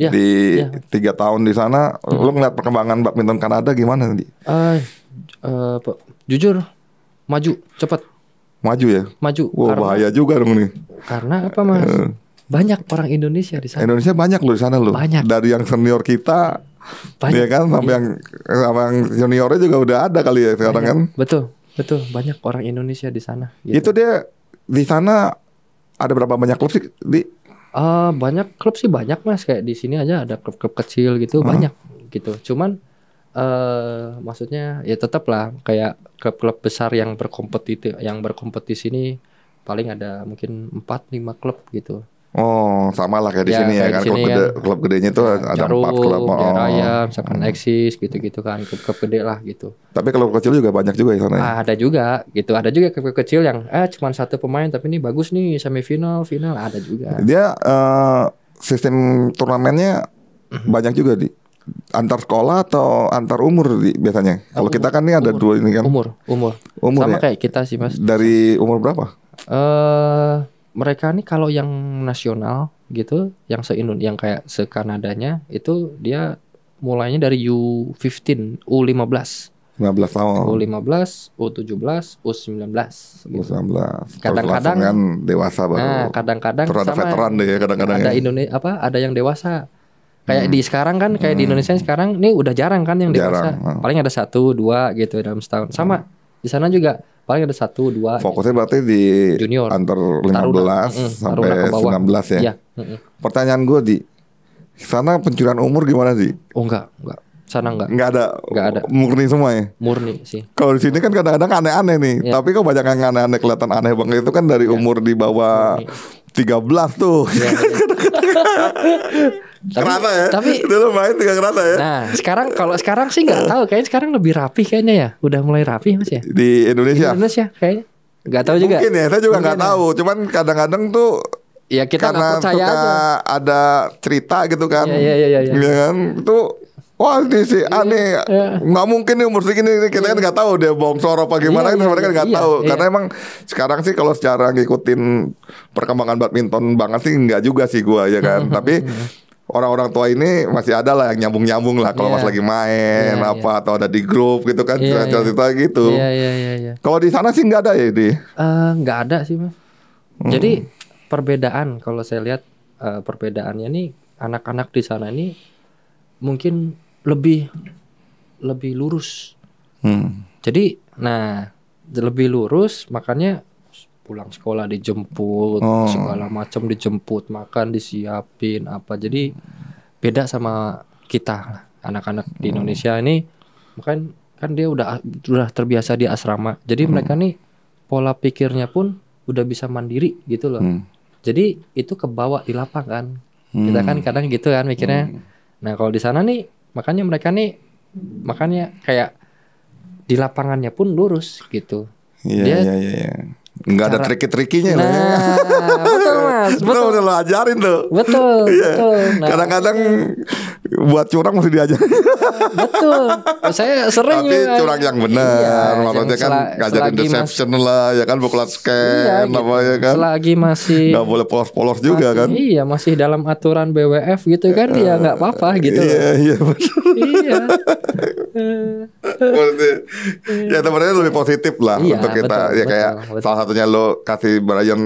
ya? ya, di ya. tiga yeah. tahun di sana hmm. lo ngeliat perkembangan badminton Kanada gimana nih? uh, uh, jujur maju cepat Maju ya? Maju. Wah, wow, bahaya juga dong nih. Karena apa, Mas? Eh. Banyak orang Indonesia di sana. Indonesia banyak loh di sana loh. Banyak. Dari yang senior kita banyak. Iya kan sampai iya. yang sampai yang seniornya juga udah ada kali ya sekarang banyak. kan. Betul. Betul, banyak orang Indonesia di sana gitu. Itu dia di sana ada berapa banyak klub sih di? Uh, banyak klub sih banyak mas kayak di sini aja ada klub-klub kecil gitu uh. banyak gitu. Cuman uh, maksudnya ya tetap lah kayak klub-klub besar yang berkompetisi yang berkompetisi ini paling ada mungkin empat lima klub gitu. Oh, sama lah kayak ya, di sini ya kan klub, gede, kan. klub gedenya itu ya, ada empat klub. Oh. Raya, misalkan hmm. Eksis gitu-gitu kan, klub-klub gede lah gitu. Tapi kalau kecil juga banyak juga di ya sana. Ya? Ah, ada juga gitu, ada juga klub kecil yang eh cuma satu pemain tapi ini bagus nih semifinal, final ada juga. Dia uh, sistem turnamennya mhm. banyak juga di antar sekolah atau antar umur biasanya? biasanya? Kalau kita kan ini ada umur, dua ini kan. Umur, umur. Umur sama ya? kayak kita sih, Mas. Dari umur berapa? Eh uh, mereka nih kalau yang nasional gitu, yang se yang kayak sekanadanya itu dia mulainya dari U15, U15. 15 tahun. U15, U17, U19. Gitu. U19. Kadang-kadang kan dewasa baru. Nah, kadang-kadang sama ada veteran deh ya, kadang-kadang. Ada ya. Indonesia apa? Ada yang dewasa. Kayak hmm. di sekarang kan, kayak hmm. di Indonesia sekarang ini udah jarang kan yang dewasa. Hmm. Paling ada satu, dua gitu dalam setahun. Sama hmm. di sana juga paling ada satu, dua. Gitu. Fokusnya gitu. berarti di junior antar 15 hmm, Taruna. sampai Taruna 19 ya. ya. Hmm. Pertanyaan gue di sana pencurian umur gimana sih? Oh enggak, enggak. Sana enggak. Enggak ada. Enggak ada. Murni semua ya. Murni sih. Kalau di sini kan kadang-kadang aneh-aneh nih. Ya. Tapi kok banyak yang aneh-aneh kelihatan aneh banget itu kan dari ya. umur di bawah tiga belas tuh. Ya. kerata ya. Tapi dulu main tiga kerata ya. Nah, sekarang kalau sekarang sih nggak tahu kayaknya sekarang lebih rapi kayaknya ya. Udah mulai rapi Mas ya. Di Indonesia. Di Indonesia kayaknya. Gak tahu juga. Mungkin ya, saya juga nggak ya. tahu. Ya. Cuman kadang-kadang tuh Ya kita karena percaya suka aja. ada cerita gitu kan. Iya iya iya iya. Ya, kan? Itu Wah ini sih iya. aneh, yeah. nggak mungkin nih umur segini kita kan iya. kan nggak tahu dia bongsor apa gimana iya, kan sebenarnya kan iya. nggak iya, tahu iya. karena emang sekarang sih kalau secara ngikutin perkembangan badminton banget sih nggak juga sih gua ya kan tapi orang-orang tua ini masih ada lah yang nyambung-nyambung lah kalau yeah. mas lagi main yeah, iya. apa yeah. atau ada di grup gitu kan yeah, cerita-cerita yeah. gitu. Iya yeah, yeah, Yeah, yeah. Kalau di sana sih nggak ada ya di? Eh, nggak uh, ada sih mas. Hmm. Jadi perbedaan kalau saya lihat uh, perbedaannya nih anak-anak di sana ini mungkin lebih lebih lurus. Hmm. Jadi, nah lebih lurus makanya pulang sekolah dijemput oh. segala macam dijemput makan disiapin apa jadi beda sama kita anak-anak di hmm. Indonesia hmm. ini bukan kan dia udah udah terbiasa di asrama jadi hmm. mereka nih pola pikirnya pun udah bisa mandiri gitu loh hmm. jadi itu kebawa di lapangan hmm. kita kan kadang gitu kan mikirnya hmm. nah kalau di sana nih makanya mereka nih makanya kayak di lapangannya pun lurus gitu iya yeah, iya yeah, iya yeah, Enggak ada trik-trikinya ya, nah, loh. Ya. betul Mas. Betul. Betul, betul lo ajarin tuh Betul, iya. betul. kadang nah, Kadang-kadang buat curang mesti diajak. Betul. Saya sering. Tapi ya. curang yang benar. Iya, Maksudnya kan ngajarin deception mas... lah, ya kan bukan iya, scan iya, gitu. ya kan. Selagi masih nggak boleh polos-polos juga kan. Iya, masih dalam aturan BWF gitu kan, ya eh, nggak apa-apa eh, gitu. Iya, iya betul. iya. ya iya. temennya lebih positif lah iya, untuk kita betul, ya betul, kayak betul. salah satunya lo kasih Brian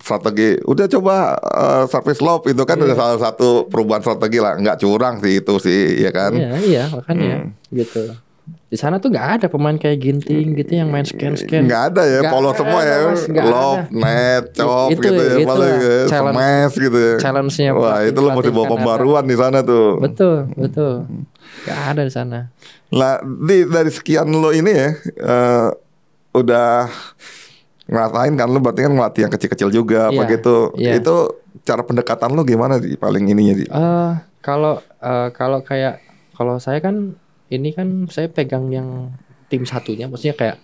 strategi udah coba uh, eh, service lob itu kan yeah. udah iya. salah satu perubahan strategi lah nggak curang sih itu sih ya kan iya yeah, iya makanya hmm. gitu di sana tuh nggak ada pemain kayak Ginting gitu yang main scan scan nggak ada ya gak polos ada, semua ya lob net chop It, gitu ya itu paling eh, gitu ya challenge-nya wah itu lo mesti bawa pembaruan di sana tuh betul hmm. betul nggak ada di sana lah di dari sekian lo ini ya uh, udah ngelatain kan lu berarti kan ngelatih yang kecil-kecil juga yeah, apa iya, gitu. Yeah. Itu cara pendekatan lu gimana sih paling ininya sih? Uh, kalau uh, kalau kayak kalau saya kan ini kan saya pegang yang tim satunya maksudnya kayak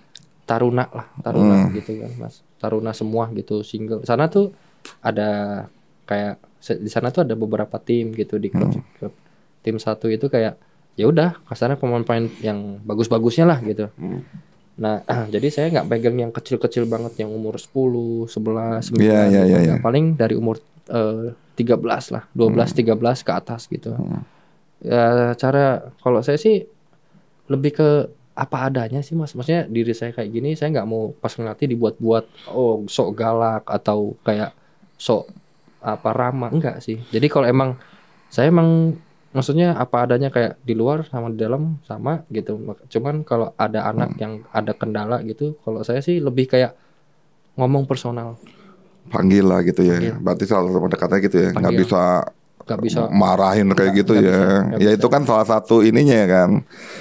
Taruna lah, Taruna hmm. gitu kan Mas. Taruna semua gitu single. Sana tuh ada kayak di sana tuh ada beberapa tim gitu di klub. Hmm. klub. Tim satu itu kayak ya udah kasarnya pemain-pemain yang bagus-bagusnya lah gitu. Hmm Nah, jadi saya nggak pegang yang kecil-kecil banget yang umur 10, 11, 9. Yeah, yeah, yeah, yeah. Paling dari umur uh, eh, 13 lah, 12, hmm. 13 ke atas gitu. Hmm. Ya, cara kalau saya sih lebih ke apa adanya sih mas maksudnya diri saya kayak gini saya nggak mau pas ngelatih dibuat-buat oh sok galak atau kayak sok apa ramah enggak sih jadi kalau emang saya emang maksudnya apa adanya kayak di luar sama di dalam sama gitu cuman kalau ada anak hmm. yang ada kendala gitu kalau saya sih lebih kayak ngomong personal panggil lah gitu ya panggil. berarti salah satu pendekatannya gitu ya nggak bisa nggak bisa marahin kayak gitu ya bisa, ya itu kan salah satu ininya ya kan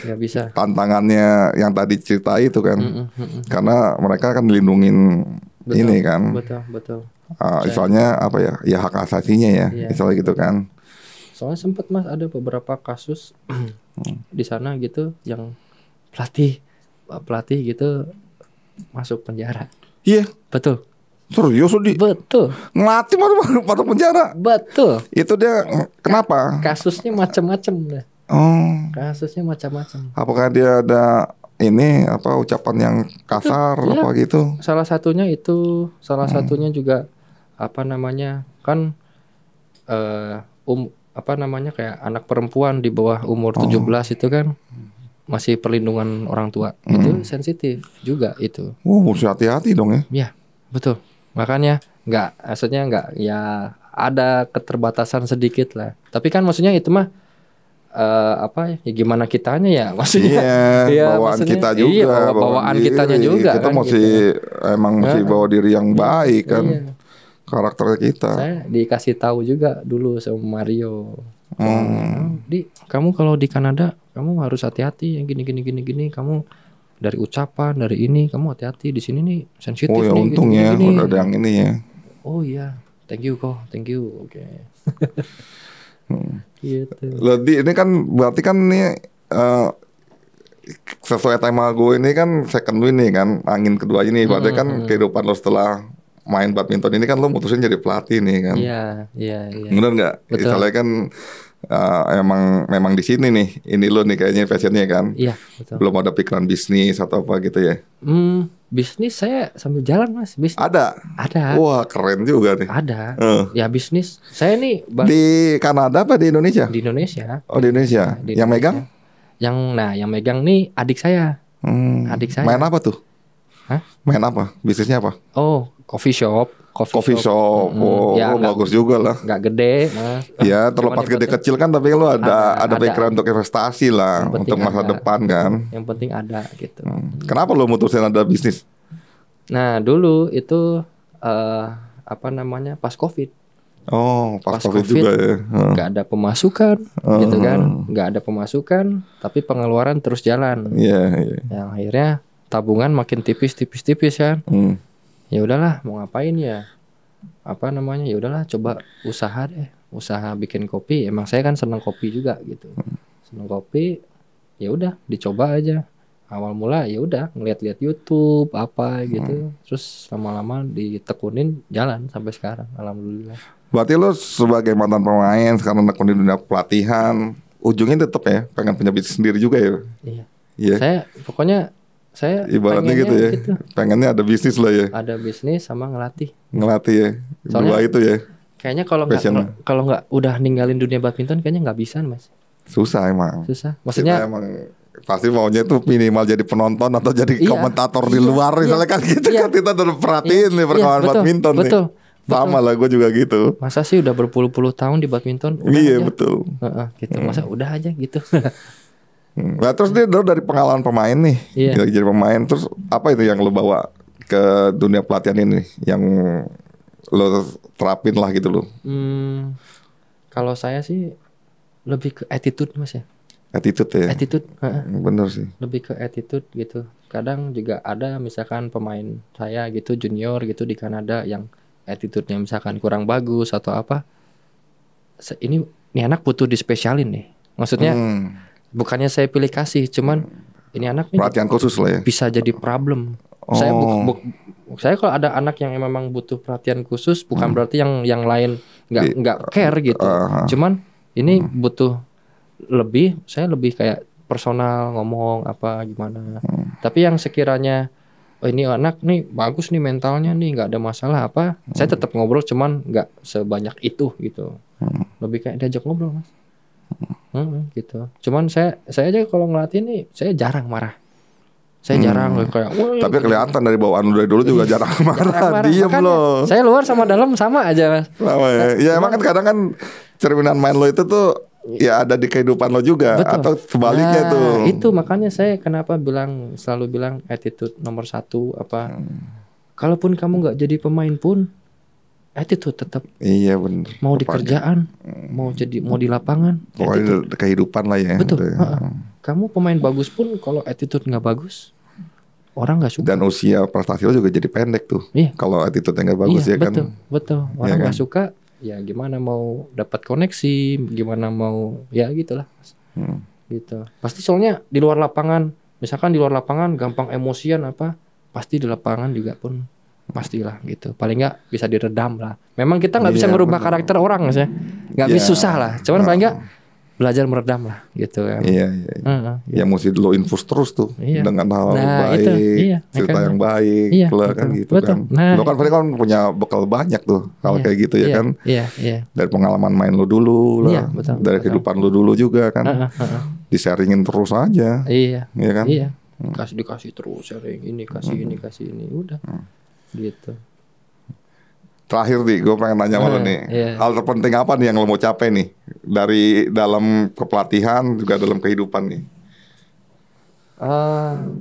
nggak bisa tantangannya yang tadi cerita itu kan mm -mm, mm -mm. karena mereka kan lindungin betul, ini kan betul betul uh, ah, misalnya apa ya ya hak asasinya ya yeah. misalnya gitu kan soalnya sempet mas ada beberapa kasus hmm. di sana gitu yang pelatih eh, pelatih gitu masuk penjara iya betul Serius di Betul. Ngelatih mah masuk penjara. Betul. Itu dia kenapa? Kasusnya macam-macam deh. Oh. Kasusnya macam-macam. Apakah dia ada ini apa ucapan yang kasar itu, iya. apa gitu? Salah satunya itu, salah hmm. satunya juga apa namanya? Kan uh, um, apa namanya kayak anak perempuan di bawah umur oh. 17 itu kan masih perlindungan orang tua mm. itu hmm. sensitif juga itu. Wow, mesti hati-hati dong ya. Iya, betul. Makanya nggak, maksudnya nggak ya ada keterbatasan sedikit lah. Tapi kan maksudnya itu mah uh, apa ya, ya gimana kitanya ya maksudnya Iya, ya, bawaan maksudnya, kita juga iya, bawa bawaan, bawaan kitanya juga kita kan, mesti gitu. emang mesti bawa diri yang iya, baik kan iya karakter kita. Saya dikasih tahu juga dulu sama Mario. Hmm. Di, kamu kalau di Kanada, kamu harus hati-hati yang gini gini gini gini. Kamu dari ucapan, dari ini, kamu hati-hati di sini nih sensitif oh, ya, nih. untung gini, ya, gini, udah ada yang ini ya. Oh iya, thank you kok, thank you. Oke. Okay. hmm. Gitu. Lodi, ini kan berarti kan ini uh, sesuai tema gue ini kan second win nih kan angin kedua ini berarti hmm, kan hmm. kehidupan lo setelah main badminton ini kan lo mutusin jadi pelatih nih kan. Iya, iya, iya. Benar nggak? Istilahnya kan uh, emang memang di sini nih. Ini lo nih kayaknya passionnya kan. Iya, betul. Belum ada pikiran bisnis atau apa gitu ya? Hmm, bisnis saya sambil jalan mas. Bisnis. Ada. Ada. Wah keren juga nih. Ada. Uh. Ya bisnis. Saya nih. Bang... Di Kanada apa di Indonesia? Di Indonesia. Oh di Indonesia. di Indonesia. Yang megang? Yang nah yang megang nih adik saya. Hmm. Adik saya. Main apa tuh? Hah? Main apa? Bisnisnya apa? Oh, coffee shop. Coffee, coffee shop. shop. Hmm, oh, ya, oh, gak, bagus juga lah. Gak gede. Nah. ya, terlepas gede kecil kan tapi lu ada ada, ada background ada. untuk investasi lah, untuk masa ada. depan kan. Yang penting ada gitu. Hmm. Kenapa lu mutusin ada bisnis? Nah, dulu itu uh, apa namanya? pas Covid. Oh, pas, pas COVID, COVID juga ya. Gak ada pemasukan, hmm. gitu kan? gak ada pemasukan, tapi pengeluaran terus jalan. Iya. Yeah, yeah. Yang akhirnya tabungan makin tipis tipis tipis ya. hmm. ya udahlah mau ngapain ya apa namanya ya udahlah coba usaha deh usaha bikin kopi emang saya kan seneng kopi juga gitu hmm. seneng kopi ya udah dicoba aja awal mula ya udah ngeliat-liat YouTube apa gitu hmm. terus lama-lama ditekunin jalan sampai sekarang alhamdulillah berarti lo sebagai mantan pemain sekarang nekunin dunia pelatihan ujungnya tetap ya pengen punya bisnis sendiri juga ya iya yeah. saya pokoknya saya ibaratnya gitu ya gitu. pengennya ada bisnis lah ya ada bisnis sama ngelatih ngelatih ya Soalnya, dua itu ya kayaknya kalau nggak kalau nggak udah ninggalin dunia badminton kayaknya nggak bisa mas susah emang susah maksudnya Kita emang pasti maunya tuh minimal jadi penonton atau jadi iya, komentator iya, di luar iya, misalnya kan gitu iya, kan kita terus perhatiin iya, nih perkembangan iya, badminton betul, nih. Sama betul. lah gue juga gitu. Masa sih udah berpuluh-puluh tahun di badminton? Udah iya aja. betul. Uh -uh, gitu. Hmm. Masa udah aja gitu. Hmm. Nah terus dia dari pengalaman pemain nih, yeah. jadi pemain terus apa itu yang lo bawa ke dunia pelatihan ini yang lo terapin lah gitu lo? Hmm, kalau saya sih lebih ke attitude mas ya. Attitude ya. Attitude. Hmm, bener sih. Lebih ke attitude gitu. Kadang juga ada misalkan pemain saya gitu junior gitu di Kanada yang attitude-nya misalkan kurang bagus atau apa. Ini ini anak butuh dispesialin nih. Maksudnya. Hmm bukannya saya pilih kasih cuman ini anak perhatian khusus lah ya bisa jadi problem oh. saya bu, bu, saya kalau ada anak yang memang butuh perhatian khusus bukan hmm. berarti yang yang lain nggak nggak care gitu uh, ah, -huh. Ah. cuman ini hmm. butuh lebih saya lebih kayak personal ngomong apa gimana hmm. tapi yang sekiranya oh ini anak nih bagus nih mentalnya nih nggak ada masalah apa hmm. saya tetap ngobrol cuman nggak sebanyak itu gitu hmm. lebih kayak diajak ngobrol mas Hmm, gitu. Cuman saya saya aja kalau ngelatih nih saya jarang marah. Saya hmm. jarang kayak. Tapi gitu. kelihatan dari bawaan dari dulu juga iya. jarang marah, jarang marah. diem loh. Saya luar sama dalam sama aja mas. Sama ya. Nah, ya emang kan kadang kan cerminan main lo itu tuh ya ada di kehidupan lo juga Betul. atau sebaliknya nah, tuh itu makanya saya kenapa bilang selalu bilang attitude nomor satu apa hmm. kalaupun kamu nggak jadi pemain pun attitude tetap. Iya benar. Mau di kerjaan, hmm. mau jadi mau di lapangan. attitude. Ya kehidupan lah ya. Gitu betul. Ya. Kamu pemain bagus pun kalau attitude nggak bagus, orang nggak suka. Dan usia prestasi lo juga jadi pendek tuh. Iya. Kalau attitude nggak bagus iya, ya betul, kan. Betul, betul. Iya orang nggak iya kan? suka, ya gimana mau dapat koneksi, gimana mau ya gitulah. Hmm. Gitu. Pasti soalnya di luar lapangan, misalkan di luar lapangan gampang emosian apa, pasti di lapangan juga pun pastilah gitu paling nggak bisa diredam lah memang kita nggak bisa iya, merubah bener. karakter orang sih ya. nggak yeah. bisa susah lah cuman oh. paling nggak iya. belajar meredam lah gitu kan iya iya, Uh, gitu. ya mesti lo infus terus tuh iya. dengan hal nah, baik itu, iya, cerita yang baik iya, lah kan gitu betul. kan nah, lo kan paling kan punya bekal banyak tuh kalau iya, kayak gitu ya iya, kan iya, iya. dari pengalaman main lo dulu lah iya, betul, dari betul. kehidupan lo dulu juga kan uh, uh, uh, uh. disaringin terus aja iya iya kan iya hmm. kasih dikasih terus sharing ini kasih hmm. ini kasih ini udah hmm Gitu. Terakhir nih, gue pengen nanya malu iya, nih. Yeah. Hal terpenting apa nih yang lo mau capai nih dari dalam kepelatihan juga dalam kehidupan nih? Uh,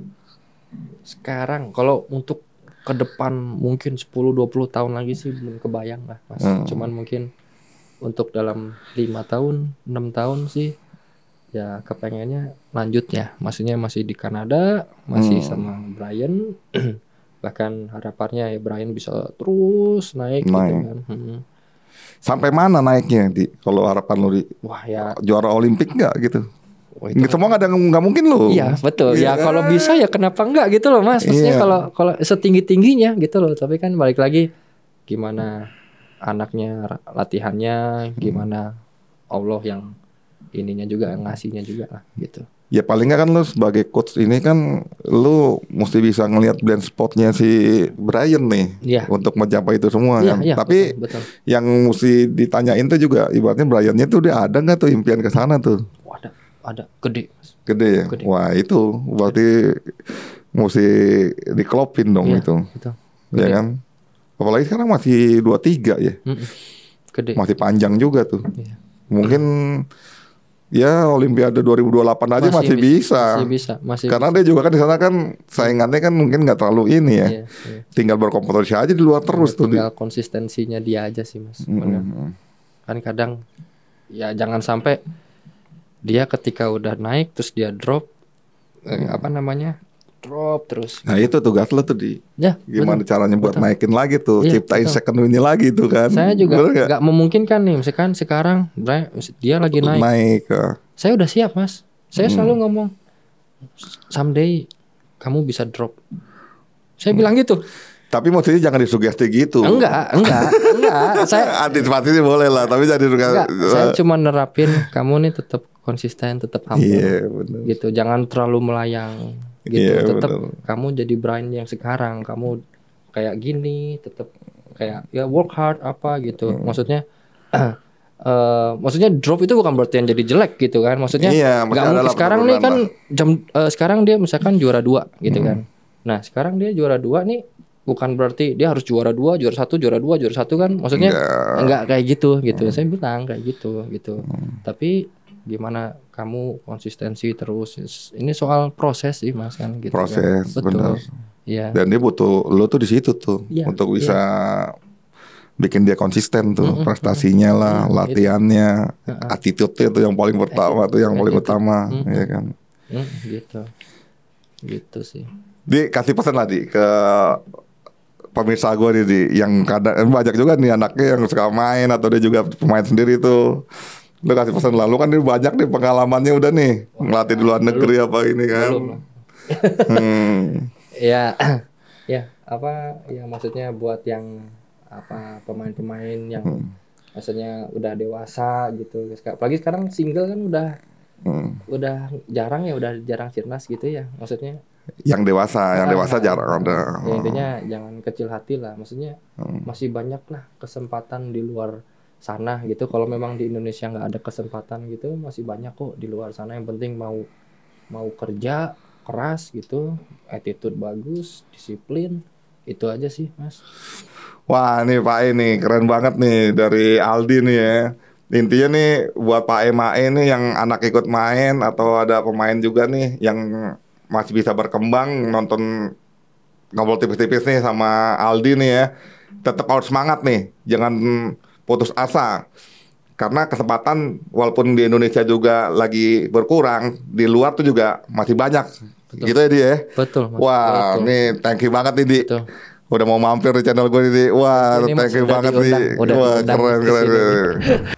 sekarang kalau untuk ke depan mungkin 10-20 tahun lagi sih belum kebayang lah mas. Hmm. Cuman mungkin untuk dalam lima tahun, enam tahun sih ya kepengennya lanjut ya. Maksudnya masih di Kanada, masih hmm. sama Brian bahkan harapannya ya Brian bisa terus naik, gitu naik. gitu kan. Hmm. Sampai mana naiknya di kalau harapan lu di Wah, ya. juara Olimpik nggak gitu? Oh, semua nggak ada nggak mungkin lo. Iya betul. Yeah. Ya kan? kalau bisa ya kenapa nggak gitu loh mas. Maksudnya yeah. kalau kalau setinggi tingginya gitu loh. Tapi kan balik lagi gimana anaknya latihannya, hmm. gimana Allah yang ininya juga yang ngasihnya juga lah gitu ya paling nggak kan lu sebagai coach ini kan lu mesti bisa ngelihat blind spotnya si Brian nih ya. untuk mencapai itu semua ya, kan. Ya, Tapi betul, betul. yang mesti ditanyain tuh juga ibaratnya Briannya tuh dia ada nggak tuh impian ke sana tuh? ada, ada, gede. Gede ya. Gede. Wah itu berarti gede. mesti dikelopin dong ya, itu. Ya kan. Apalagi sekarang masih dua tiga ya. Gede. Masih panjang juga tuh. Ya. Mungkin. Mm ya Olimpiade 2028 aja masih, masih bisa. Masih bisa, masih. Karena bisa. dia juga kan di sana kan saingannya kan mungkin nggak terlalu ini ya. Iya, iya. Tinggal berkompetisi aja di luar iya, terus tinggal tuh. Tinggal konsistensinya dia aja sih mas. Mm -hmm. Kan kadang ya jangan sampai dia ketika udah naik terus dia drop mm. apa namanya drop terus. Nah itu tugas lo tuh di ya, gimana betul. caranya buat betul. naikin lagi tuh, ya, ciptain betul. second ini lagi tuh kan. Saya juga nggak memungkinkan nih, misalkan sekarang dia lagi naik. Naik. Ah. Saya udah siap mas. Saya hmm. selalu ngomong someday kamu bisa drop. Saya hmm. bilang gitu. Tapi maksudnya jangan disugesti gitu. Enggak, enggak, enggak. saya antisipasi boleh lah, tapi jadi Enggak, saya cuma nerapin kamu nih tetap konsisten, tetap humble. Iya, yeah, benar. Gitu, jangan terlalu melayang gitu yeah, tetap kamu jadi brand yang sekarang kamu kayak gini tetap kayak ya work hard apa gitu hmm. maksudnya Uh, maksudnya drop itu bukan berarti yang jadi jelek gitu kan maksudnya iya, nggak mungkin sekarang nih kan jam uh, sekarang dia misalkan juara dua gitu hmm. kan nah sekarang dia juara dua nih bukan berarti dia harus juara dua, juara satu, juara dua, juara satu kan? Maksudnya enggak, iya. enggak kayak gitu gitu. Hmm. Saya bilang kayak gitu gitu. Hmm. Tapi gimana kamu konsistensi terus. Ini soal proses sih mas kan gitu. Kan. Proses, kan? benar. Iya. Dan dia butuh lo tuh di situ tuh ya, untuk iya. bisa ya. bikin dia konsisten tuh mm -hmm. prestasinya lah, mm latihannya, mm attitude-nya tuh yang paling pertama tuh yang paling utama, mm -hmm. ya kan. Mm Gitu, gitu sih. Di kasih pesan lagi ke pemirsa gue nih di yang kadang banyak juga nih anaknya yang suka main atau dia juga pemain sendiri tuh lu kasih pesan lalu kan dia banyak nih pengalamannya udah nih ngelatih di luar negeri apa ini kan belum. hmm. ya ya apa ya maksudnya buat yang apa pemain-pemain yang hmm. maksudnya udah dewasa gitu apalagi sekarang single kan udah hmm. udah jarang ya udah jarang sirnas gitu ya maksudnya yang dewasa, nah, yang dewasa nah, jarang ada. Ya, intinya hmm. jangan kecil hati lah, maksudnya hmm. masih banyak lah kesempatan di luar sana gitu kalau memang di Indonesia nggak ada kesempatan gitu masih banyak kok di luar sana yang penting mau mau kerja keras gitu attitude bagus disiplin itu aja sih mas wah nih Pak ini e keren banget nih dari Aldi nih ya intinya nih buat Pak E ini e yang anak ikut main atau ada pemain juga nih yang masih bisa berkembang nonton ngobrol tipis-tipis nih sama Aldi nih ya tetap harus semangat nih jangan putus asa karena kesempatan walaupun di Indonesia juga lagi berkurang di luar tuh juga masih banyak betul. gitu ya dia ya? betul wah betul. nih thank you banget nih di udah mau mampir di channel gue ini wah ini thank you banget nih wah keren keren, keren.